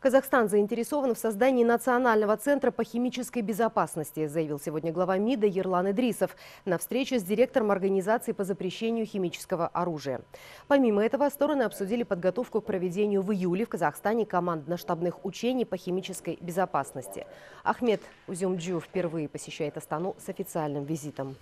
Казахстан заинтересован в создании Национального центра по химической безопасности, заявил сегодня глава МИДа Ерлан Идрисов на встрече с директором организации по запрещению химического оружия. Помимо этого, стороны обсудили подготовку к проведению в июле в Казахстане командно-штабных учений по химической безопасности. Ахмед Узюмджу впервые посещает Астану с официальным визитом.